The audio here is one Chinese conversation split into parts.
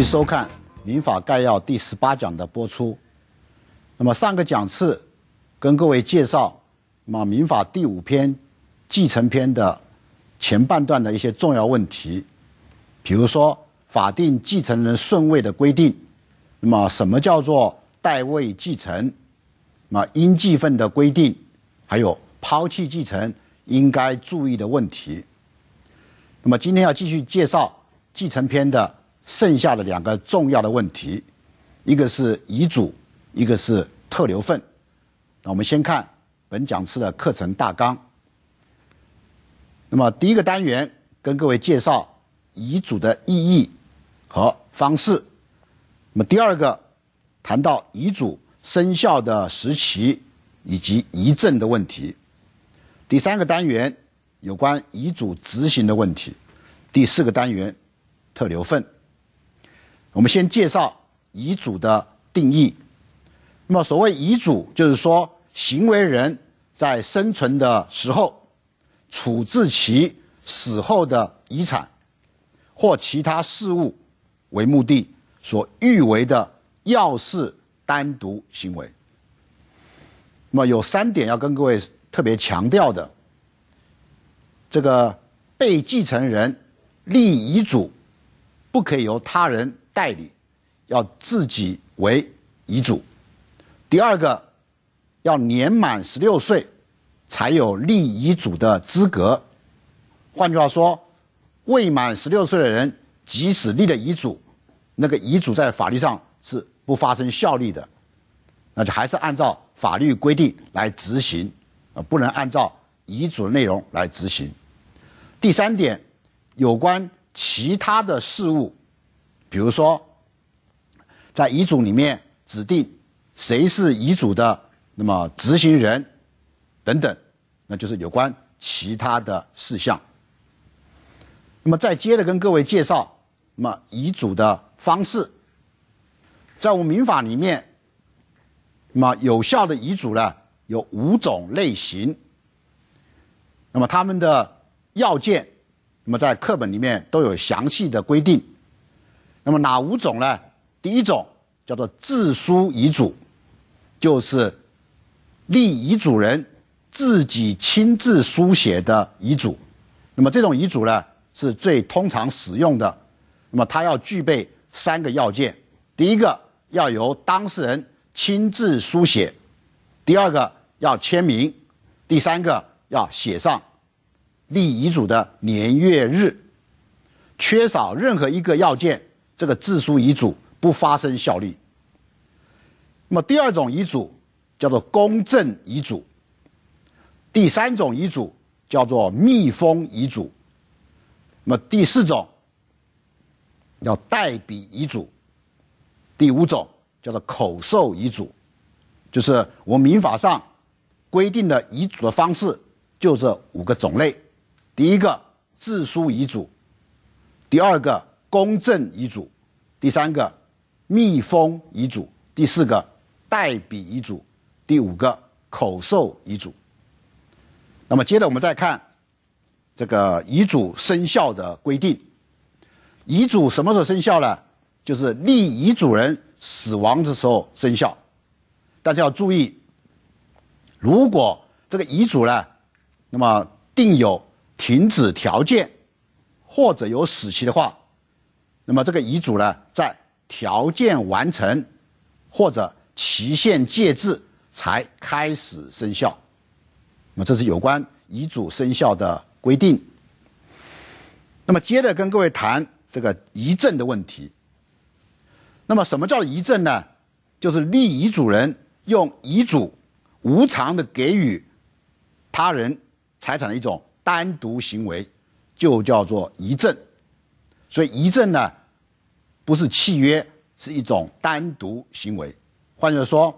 续收看《民法概要》第十八讲的播出。那么上个讲次，跟各位介绍，那么民法第五篇继承篇的前半段的一些重要问题，比如说法定继承人顺位的规定，那么什么叫做代位继承，那么应继分的规定，还有抛弃继承应该注意的问题。那么今天要继续介绍继承篇的。剩下的两个重要的问题，一个是遗嘱，一个是特留份。那我们先看本讲次的课程大纲。那么第一个单元跟各位介绍遗嘱的意义和方式。那么第二个谈到遗嘱生效的时期以及遗证的问题。第三个单元有关遗嘱执行的问题。第四个单元特留份。我们先介绍遗嘱的定义。那么，所谓遗嘱，就是说行为人在生存的时候，处置其死后的遗产或其他事物为目的所欲为的要事单独行为。那么，有三点要跟各位特别强调的：这个被继承人立遗嘱，不可以由他人。代理要自己为遗嘱；第二个，要年满十六岁才有立遗嘱的资格。换句话说，未满十六岁的人，即使立了遗嘱，那个遗嘱在法律上是不发生效力的，那就还是按照法律规定来执行，啊，不能按照遗嘱的内容来执行。第三点，有关其他的事物。比如说，在遗嘱里面指定谁是遗嘱的那么执行人等等，那就是有关其他的事项。那么再接着跟各位介绍，那么遗嘱的方式，在我们民法里面，那么有效的遗嘱呢有五种类型，那么他们的要件，那么在课本里面都有详细的规定。那么哪五种呢？第一种叫做自书遗嘱，就是立遗嘱人自己亲自书写的遗嘱。那么这种遗嘱呢是最通常使用的。那么它要具备三个要件：第一个要由当事人亲自书写；第二个要签名；第三个要写上立遗嘱的年月日。缺少任何一个要件。这个自书遗嘱不发生效力。那么第二种遗嘱叫做公证遗嘱。第三种遗嘱叫做密封遗嘱。那么第四种叫代笔遗嘱。第五种叫做口授遗嘱，就是我民法上规定的遗嘱的方式就这五个种类：第一个自书遗嘱，第二个。公证遗嘱，第三个，密封遗嘱，第四个，代笔遗嘱，第五个，口授遗嘱。那么，接着我们再看这个遗嘱生效的规定。遗嘱什么时候生效呢？就是立遗嘱人死亡的时候生效。大家要注意，如果这个遗嘱呢，那么定有停止条件或者有死期的话。那么这个遗嘱呢，在条件完成或者期限届至才开始生效。那么这是有关遗嘱生效的规定。那么接着跟各位谈这个遗赠的问题。那么什么叫遗赠呢？就是立遗嘱人用遗嘱无偿的给予他人财产的一种单独行为，就叫做遗赠。所以遗赠呢？不是契约，是一种单独行为。换句话说，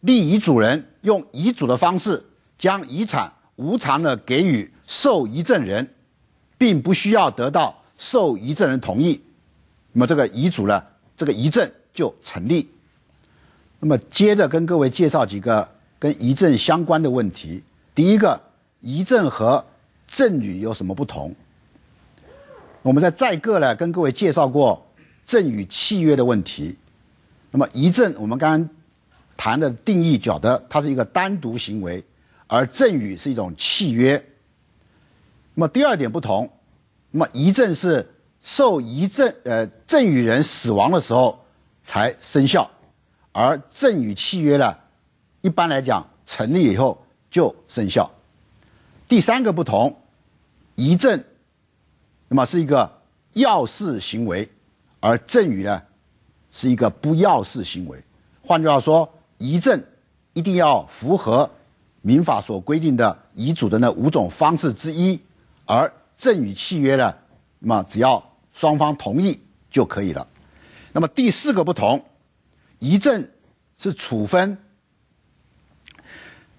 立遗嘱人用遗嘱的方式将遗产无偿的给予受遗赠人，并不需要得到受遗赠人同意，那么这个遗嘱呢，这个遗赠就成立。那么接着跟各位介绍几个跟遗赠相关的问题。第一个，遗赠和赠与有什么不同？我们在在个呢跟各位介绍过。赠与契约的问题，那么遗赠我们刚刚谈的定义讲的，它是一个单独行为，而赠与是一种契约。那么第二点不同，那么遗赠是受遗赠，呃，赠与人死亡的时候才生效，而赠与契约呢，一般来讲成立以后就生效。第三个不同，遗赠那么是一个要事行为。而赠与呢，是一个不要式行为，换句话说，遗赠一定要符合民法所规定的遗嘱的那五种方式之一，而赠与契约呢，那么只要双方同意就可以了。那么第四个不同，遗赠是处分，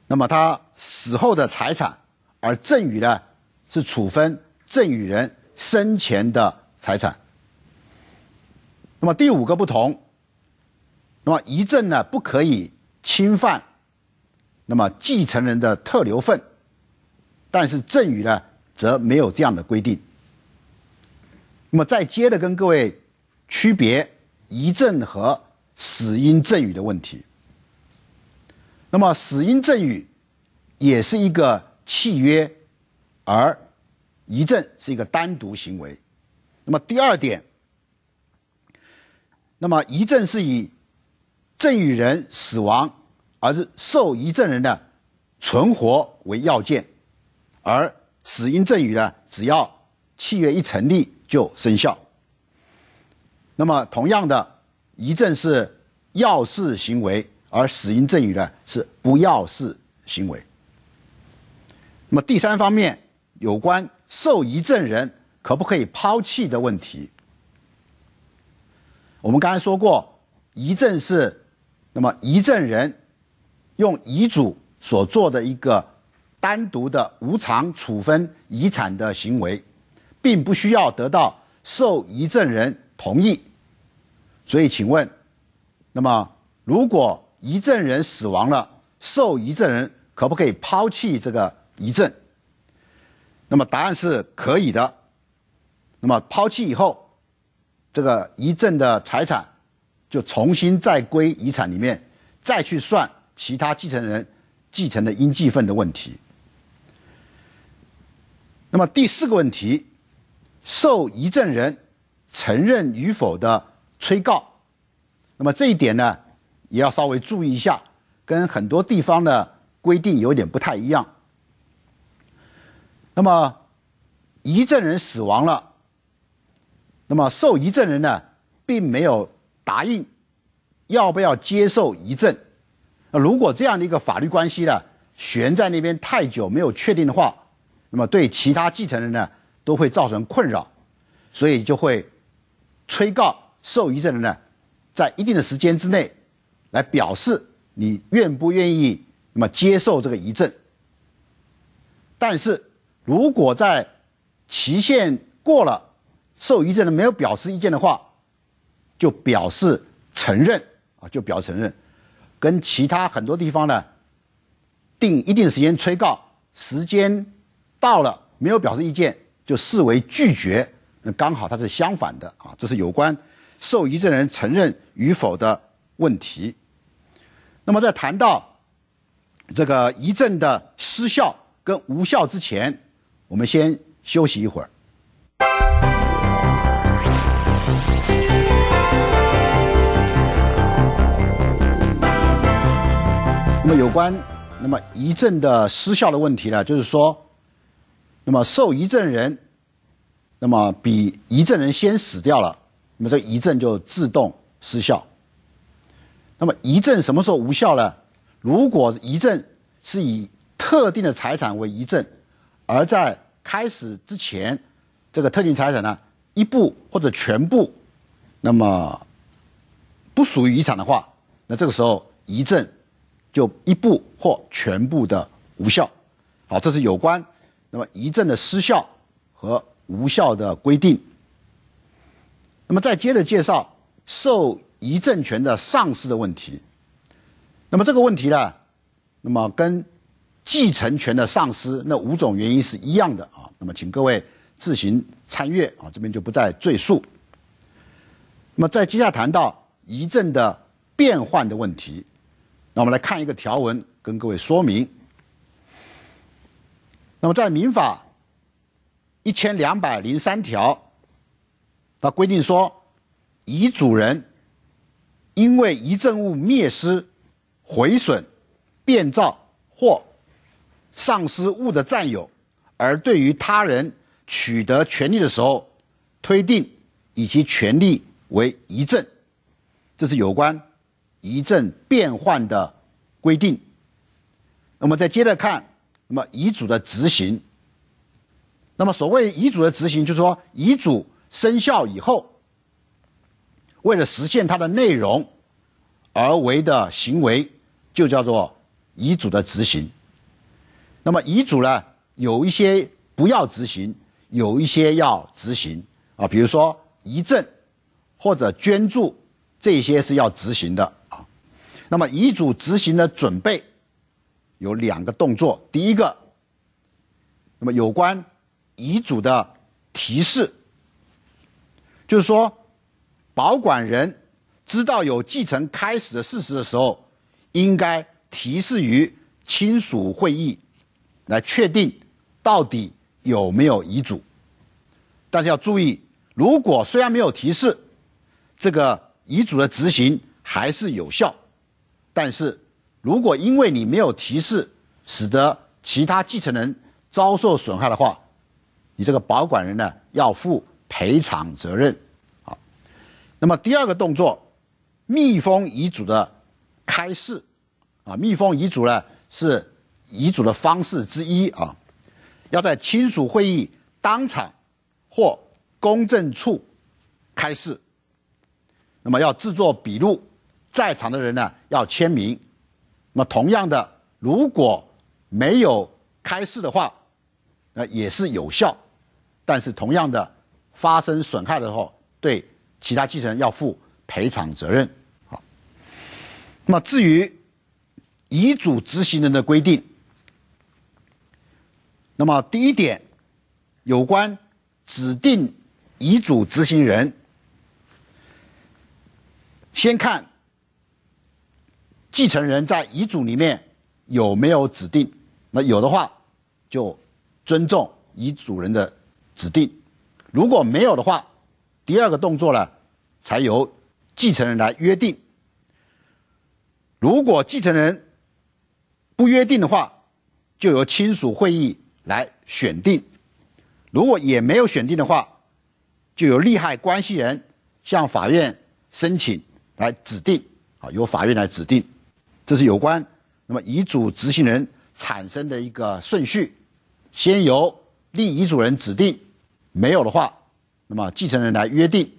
那么他死后的财产，而赠与呢，是处分赠与人生前的财产。那么第五个不同，那么遗赠呢不可以侵犯，那么继承人的特留份，但是赠与呢则没有这样的规定。那么再接着跟各位区别遗赠和死因赠与的问题。那么死因赠与也是一个契约，而遗赠是一个单独行为。那么第二点。那么遗赠是以赠与人死亡，而是受遗赠人的存活为要件，而死因赠与呢，只要契约一成立就生效。那么同样的，遗赠是要事行为，而死因赠与呢是不要事行为。那么第三方面，有关受遗赠人可不可以抛弃的问题。我们刚才说过，遗赠是那么遗赠人用遗嘱所做的一个单独的无偿处分遗产的行为，并不需要得到受遗赠人同意。所以，请问，那么如果遗赠人死亡了，受遗赠人可不可以抛弃这个遗赠？那么答案是可以的。那么抛弃以后。这个遗赠的财产，就重新再归遗产里面，再去算其他继承人继承的应继份的问题。那么第四个问题，受遗赠人承认与否的催告，那么这一点呢，也要稍微注意一下，跟很多地方的规定有点不太一样。那么遗赠人死亡了。那么受遗赠人呢，并没有答应要不要接受遗赠。那如果这样的一个法律关系呢，悬在那边太久没有确定的话，那么对其他继承人呢都会造成困扰，所以就会催告受遗赠人呢，在一定的时间之内来表示你愿不愿意，那么接受这个遗赠。但是如果在期限过了，受遗赠人没有表示意见的话，就表示承认啊，就表示承认。跟其他很多地方呢，定一定时间催告，时间到了没有表示意见，就视为拒绝。那刚好它是相反的啊，这是有关受遗赠人承认与否的问题。那么在谈到这个遗赠的失效跟无效之前，我们先休息一会儿。那么有关，那么遗赠的失效的问题呢？就是说，那么受遗赠人，那么比遗赠人先死掉了，那么这遗赠就自动失效。那么遗赠什么时候无效呢？如果遗赠是以特定的财产为遗赠，而在开始之前，这个特定财产呢一部或者全部，那么不属于遗产的话，那这个时候遗赠。就一部或全部的无效，好，这是有关那么遗赠的失效和无效的规定。那么再接着介绍受遗赠权的丧失的问题。那么这个问题呢，那么跟继承权的丧失那五种原因是一样的啊。那么请各位自行参阅啊，这边就不再赘述。那么在接下谈到遗赠的变换的问题。那我们来看一个条文，跟各位说明。那么，在民法一千两百零三条，它规定说，遗嘱人因为遗赠物灭失、毁损、变造或丧失物的占有，而对于他人取得权利的时候，推定以其权利为遗赠。这是有关。遗赠变换的规定，那么再接着看，那么遗嘱的执行。那么所谓遗嘱的执行，就是说遗嘱生效以后，为了实现它的内容而为的行为，就叫做遗嘱的执行。那么遗嘱呢，有一些不要执行，有一些要执行啊，比如说遗赠或者捐助这些是要执行的。那么遗嘱执行的准备有两个动作。第一个，那么有关遗嘱的提示，就是说，保管人知道有继承开始的事实的时候，应该提示于亲属会议，来确定到底有没有遗嘱。但是要注意，如果虽然没有提示，这个遗嘱的执行还是有效。但是，如果因为你没有提示，使得其他继承人遭受损害的话，你这个保管人呢要负赔偿责任。好，那么第二个动作，密封遗嘱的开示。啊，密封遗嘱呢是遗嘱的方式之一啊，要在亲属会议当场或公证处开示。那么要制作笔录。在场的人呢要签名，那么同样的，如果没有开示的话，那也是有效，但是同样的，发生损害的时候，对其他继承人要负赔偿责任。好，那么至于遗嘱执行人的规定，那么第一点，有关指定遗嘱执行人，先看。继承人在遗嘱里面有没有指定？那有的话，就尊重遗嘱人的指定；如果没有的话，第二个动作呢，才由继承人来约定。如果继承人不约定的话，就由亲属会议来选定；如果也没有选定的话，就由利害关系人向法院申请来指定啊，由法院来指定。这是有关那么遗嘱执行人产生的一个顺序，先由立遗嘱人指定，没有的话，那么继承人来约定，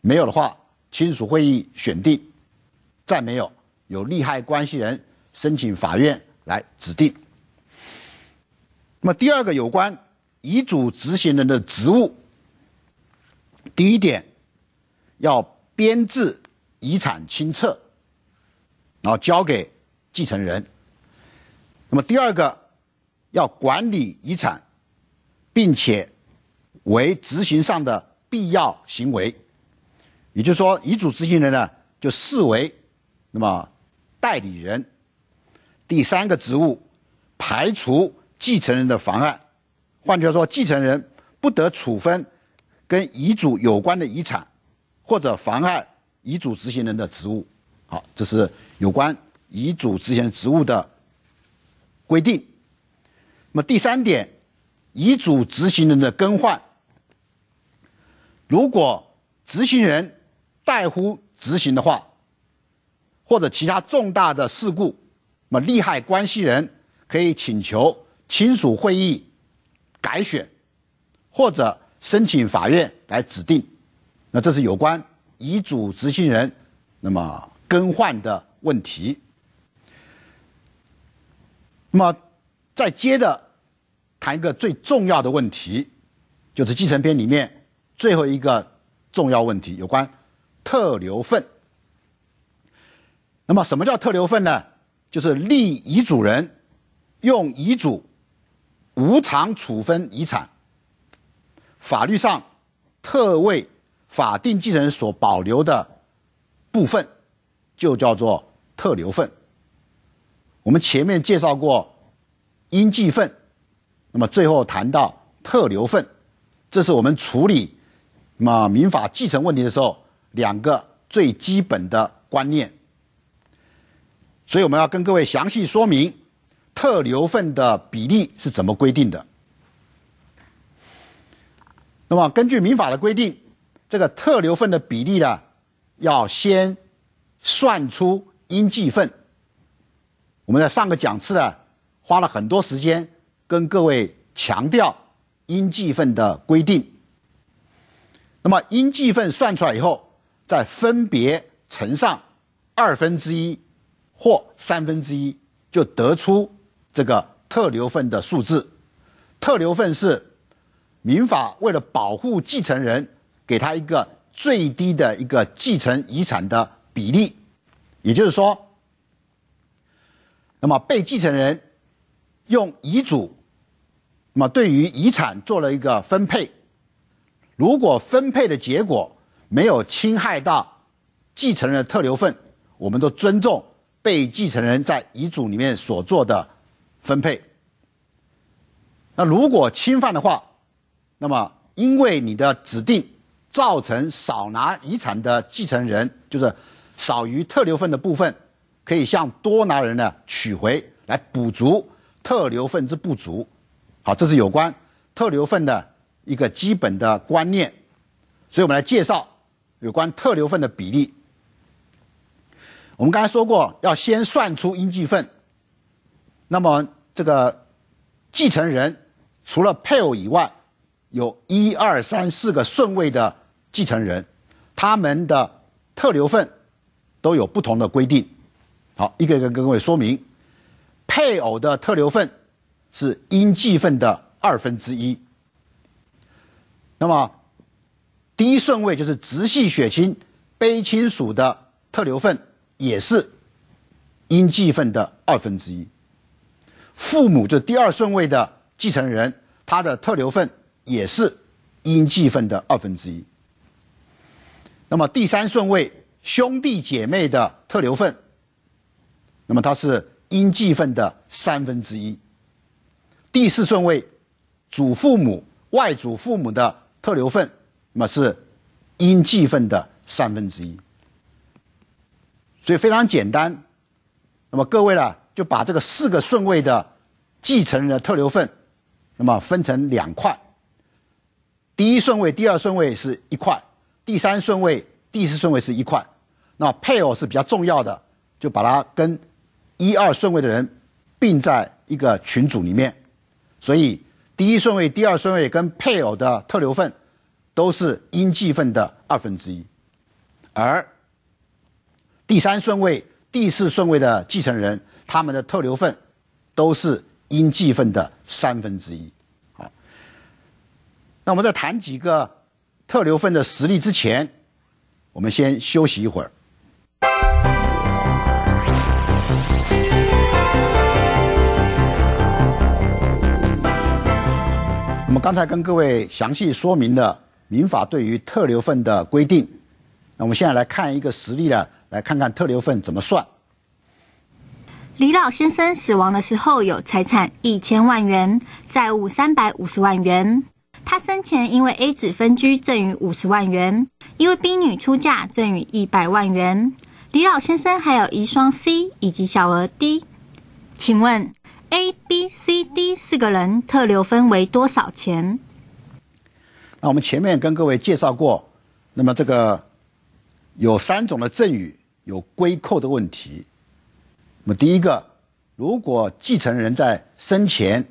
没有的话，亲属会议选定，再没有有利害关系人申请法院来指定。那么第二个有关遗嘱执行人的职务，第一点，要编制遗产清册。然后交给继承人。那么第二个，要管理遗产，并且为执行上的必要行为。也就是说，遗嘱执行人呢，就视为那么代理人。第三个职务，排除继承人的妨碍。换句话说，继承人不得处分跟遗嘱有关的遗产，或者妨碍遗嘱执行人的职务。好，这是有关遗嘱执行职务的规定。那么第三点，遗嘱执行人的更换，如果执行人怠忽执行的话，或者其他重大的事故，那么利害关系人可以请求亲属会议改选，或者申请法院来指定。那这是有关遗嘱执行人，那么。更换的问题，那么再接着谈一个最重要的问题，就是继承篇里面最后一个重要问题，有关特留份。那么什么叫特留份呢？就是立遗嘱人用遗嘱无偿处分遗产，法律上特为法定继承人所保留的部分。就叫做特留份。我们前面介绍过应继份，那么最后谈到特留份，这是我们处理那么民法继承问题的时候两个最基本的观念。所以我们要跟各位详细说明特留份的比例是怎么规定的。那么根据民法的规定，这个特留份的比例呢，要先。算出应计份，我们在上个讲次呢，花了很多时间跟各位强调应计份的规定。那么应计份算出来以后，再分别乘上二分之一或三分之一，就得出这个特留份的数字。特留份是民法为了保护继承人，给他一个最低的一个继承遗产的。比例，也就是说，那么被继承人用遗嘱，那么对于遗产做了一个分配，如果分配的结果没有侵害到继承人的特留份，我们都尊重被继承人在遗嘱里面所做的分配。那如果侵犯的话，那么因为你的指定造成少拿遗产的继承人就是。少于特留份的部分，可以向多拿人呢取回来补足特留份之不足。好，这是有关特留份的一个基本的观念。所以我们来介绍有关特留份的比例。我们刚才说过，要先算出应继份。那么这个继承人除了配偶以外，有一二三四个顺位的继承人，他们的特留份。都有不同的规定，好，一个一个跟各位说明。配偶的特留份是应继份的二分之一。那么第一顺位就是直系血亲卑亲属的特留份也是应继份的二分之一。父母就第二顺位的继承人，他的特留份也是应继份的二分之一。那么第三顺位。兄弟姐妹的特留份，那么它是应继份的三分之一。第四顺位，祖父母、外祖父母的特留份，那么是应继份的三分之一。所以非常简单，那么各位呢就把这个四个顺位的继承人的特留份，那么分成两块。第一顺位、第二顺位是一块，第三顺位、第四顺位是一块。那配偶是比较重要的，就把他跟一二顺位的人并在一个群组里面。所以第一顺位、第二顺位跟配偶的特留份都是应继份的二分之一，而第三顺位、第四顺位的继承人他们的特留份都是应继份的三分之一。好，那我们在谈几个特留份的实例之前，我们先休息一会儿。我们刚才跟各位详细说明了民法对于特留份的规定，那我们现在来看一个实例呢，来看看特留份怎么算。李老先生死亡的时候有财产一千万元，债务三百五十万元。他生前因为 A 子分居赠与五十万元，因为 B 女出嫁赠与一百万元。李老先生还有遗孀 C 以及小儿 D，请问？A、B、C、D 四个人特留分为多少钱？那我们前面跟各位介绍过，那么这个有三种的赠与有归扣的问题。那么第一个，如果继承人在生前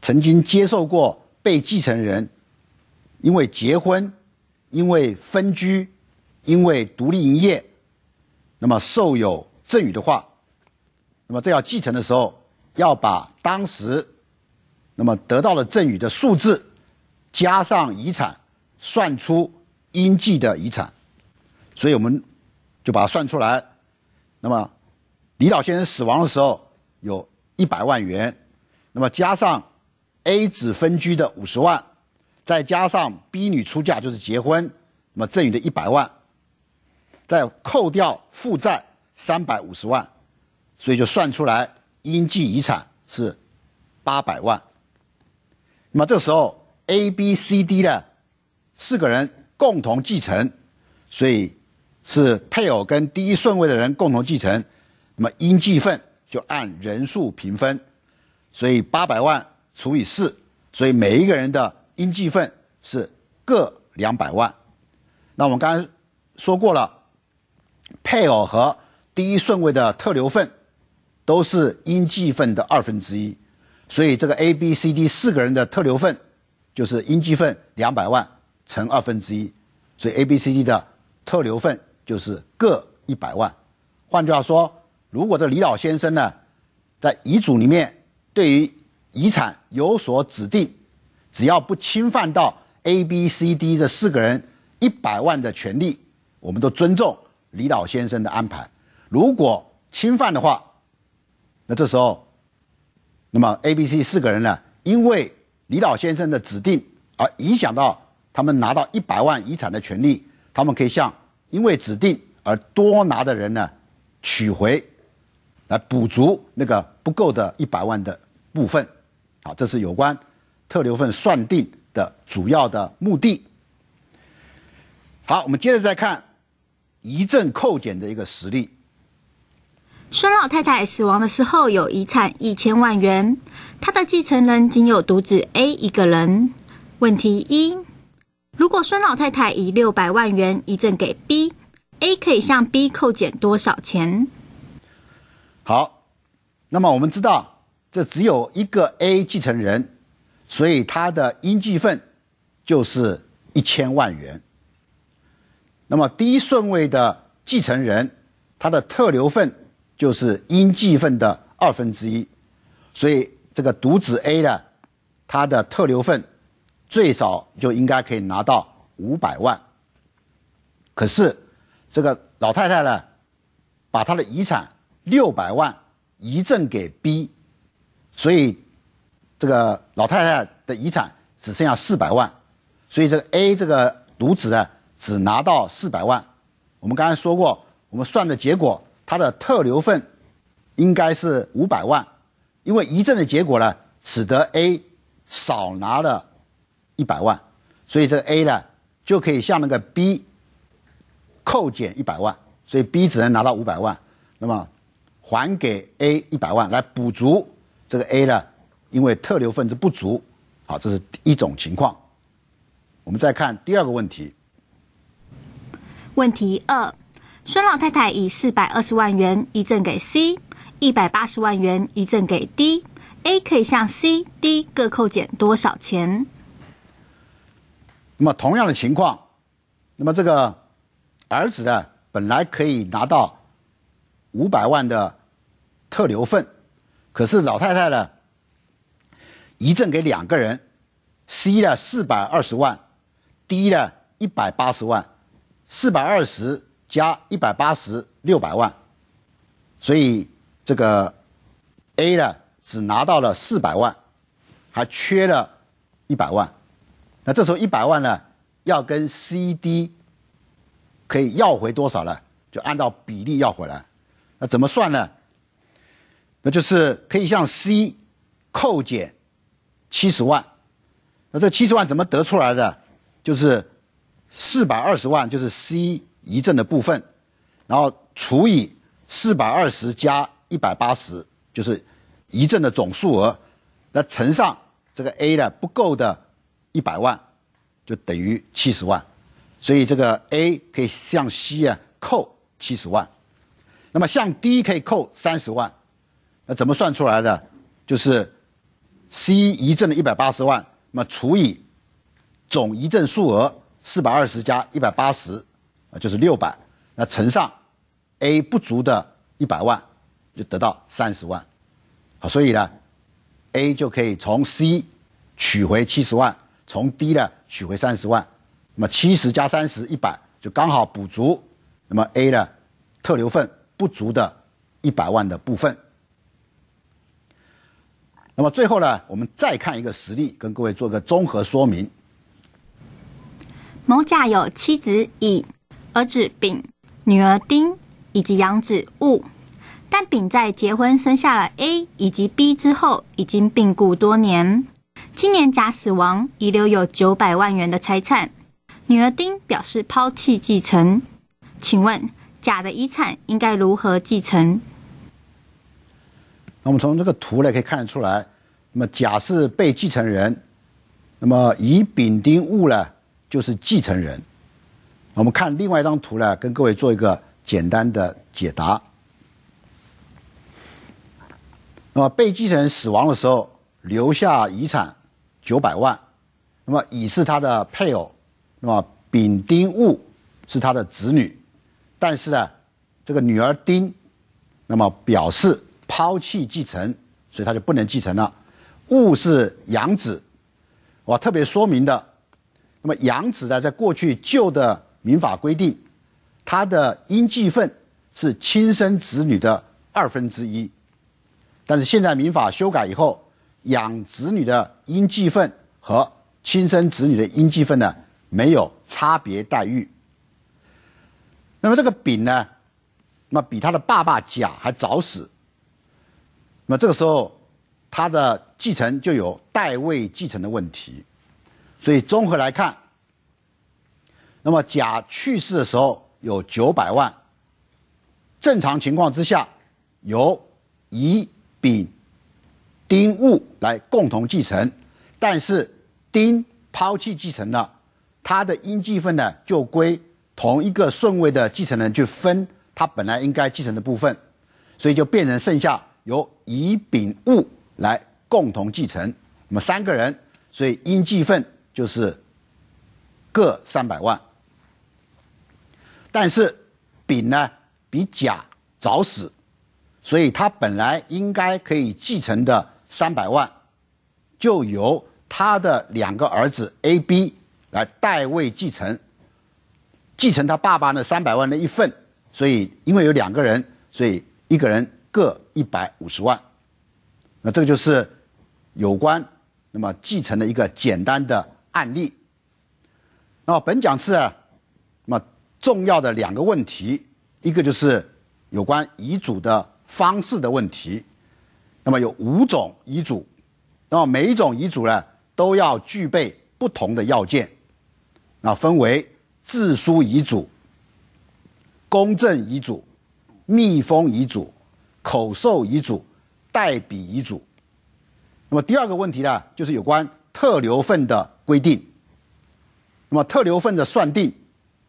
曾经接受过被继承人因为结婚、因为分居、因为独立营业，那么受有赠与的话，那么在要继承的时候。要把当时那么得到的赠与的数字加上遗产，算出应计的遗产，所以我们就把它算出来。那么李老先生死亡的时候有一百万元，那么加上 A 子分居的五十万，再加上 B 女出嫁就是结婚，那么赠与的一百万，再扣掉负债三百五十万，所以就算出来。应计遗产是八百万，那么这时候 A、B、C、D 呢四个人共同继承，所以是配偶跟第一顺位的人共同继承，那么应计份就按人数平分，所以八百万除以四，所以每一个人的应计份是各两百万。那我们刚才说过了，配偶和第一顺位的特留份。都是应计份的二分之一，所以这个 A、B、C、D 四个人的特留份就是应计份两百万乘二分之一，所以 A、B、C、D 的特留份就是各一百万。换句话说，如果这李老先生呢在遗嘱里面对于遗产有所指定，只要不侵犯到 A、B、C、D 这四个人一百万的权利，我们都尊重李老先生的安排。如果侵犯的话，那这时候，那么 A、B、C 四个人呢，因为李老先生的指定而影响到他们拿到一百万遗产的权利，他们可以向因为指定而多拿的人呢取回来，补足那个不够的一百万的部分。好，这是有关特留份算定的主要的目的。好，我们接着再看遗赠扣减的一个实例。孙老太太死亡的时候有遗产一千万元，她的继承人仅有独子 A 一个人。问题一：如果孙老太太以六百万元遗赠给 B，A 可以向 B 扣减多少钱？好，那么我们知道这只有一个 A 继承人，所以他的应继份就是一千万元。那么第一顺位的继承人，他的特留份。就是应继份的二分之一，所以这个独子 A 呢，他的特留份最少就应该可以拿到五百万。可是这个老太太呢，把她的遗产六百万遗赠给 B，所以这个老太太的遗产只剩下四百万，所以这个 A 这个独子呢只拿到四百万。我们刚才说过，我们算的结果。它的特留份应该是五百万，因为遗赠的结果呢，使得 A 少拿了，一百万，所以这个 A 呢就可以向那个 B，扣减一百万，所以 B 只能拿到五百万，那么还给 A 一百万来补足这个 A 呢，因为特留份之不足，好，这是一种情况。我们再看第二个问题。问题二。孙老太太以四百二十万元遗赠给 C，一百八十万元遗赠给 D，A 可以向 C、D 各扣减多少钱？那么同样的情况，那么这个儿子呢，本来可以拿到五百万的特留份，可是老太太呢，遗赠给两个人，C 呢四百二十万，D 呢一百八十万，四百二十。加一百八十六百万，所以这个 A 呢只拿到了四百万，还缺了一百万。那这时候一百万呢要跟 CD 可以要回多少呢？就按照比例要回来。那怎么算呢？那就是可以向 C 扣减七十万。那这七十万怎么得出来的？就是四百二十万，就是 C。移证的部分，然后除以四百二十加一百八十，就是移证的总数额，那乘上这个 A 的不够的一百万，就等于七十万，所以这个 A 可以向 C 啊扣七十万，那么向 D 可以扣三十万，那怎么算出来的？就是 C 移证的一百八十万，那么除以总移证数额四百二十加一百八十。啊，就是六百，那乘上 A 不足的一百万，就得到三十万。好，所以呢，A 就可以从 C 取回七十万，从 D 呢取回三十万，那么七十加三十一百就刚好补足，那么 A 呢特留份不足的一百万的部分。那么最后呢，我们再看一个实例，跟各位做个综合说明。某甲有妻子乙。儿子丙、女儿丁以及养子戊，但丙在结婚生下了 A 以及 B 之后，已经病故多年。今年甲死亡，遗留有九百万元的财产。女儿丁表示抛弃继承。请问甲的遗产应该如何继承？那我们从这个图呢可以看得出来，那么甲是被继承人，那么乙、丙、丁、戊呢就是继承人。我们看另外一张图呢，跟各位做一个简单的解答。那么被继承人死亡的时候留下遗产九百万，那么乙是他的配偶，那么丙丁戊是他的子女，但是呢，这个女儿丁，那么表示抛弃继承，所以他就不能继承了。戊是养子，我特别说明的。那么养子呢，在过去旧的。民法规定，他的应继份是亲生子女的二分之一，但是现在民法修改以后，养子女的应继份和亲生子女的应继份呢没有差别待遇。那么这个丙呢，那比他的爸爸甲还早死，那么这个时候他的继承就有代位继承的问题，所以综合来看。那么甲去世的时候有九百万。正常情况之下，由乙、丙、丁、戊来共同继承，但是丁抛弃继承了，他的应继分呢就归同一个顺位的继承人去分他本来应该继承的部分，所以就变成剩下由乙、丙、戊来共同继承，那么三个人，所以应继分就是各三百万。但是，丙呢比甲早死，所以他本来应该可以继承的三百万，就由他的两个儿子 A、B 来代位继承，继承他爸爸那三百万的一份。所以因为有两个人，所以一个人各一百五十万。那这个就是有关那么继承的一个简单的案例。那么本讲次啊。重要的两个问题，一个就是有关遗嘱的方式的问题。那么有五种遗嘱，那么每一种遗嘱呢都要具备不同的要件。那分为自书遗嘱、公证遗嘱、密封遗嘱、口授遗嘱、代笔遗嘱。那么第二个问题呢，就是有关特留份的规定。那么特留份的算定。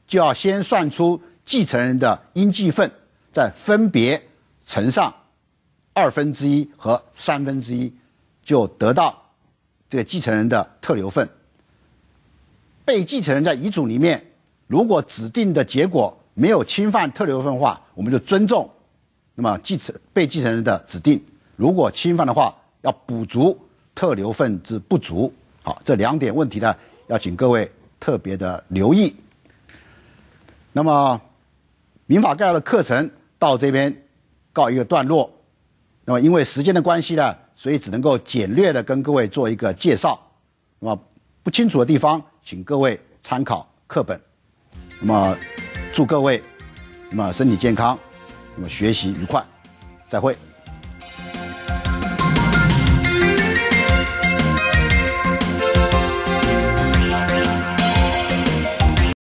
就要先算出继承人的应继份，再分别乘上二分之一和三分之一，就得到这个继承人的特留份。被继承人在遗嘱里面如果指定的结果没有侵犯特留份的话，我们就尊重那么继承被继承人的指定；如果侵犯的话，要补足特留份之不足。好，这两点问题呢，要请各位特别的留意。那么，民法概要的课程到这边告一个段落。那么，因为时间的关系呢，所以只能够简略的跟各位做一个介绍。那么，不清楚的地方，请各位参考课本。那么，祝各位那么身体健康，那么学习愉快，再会。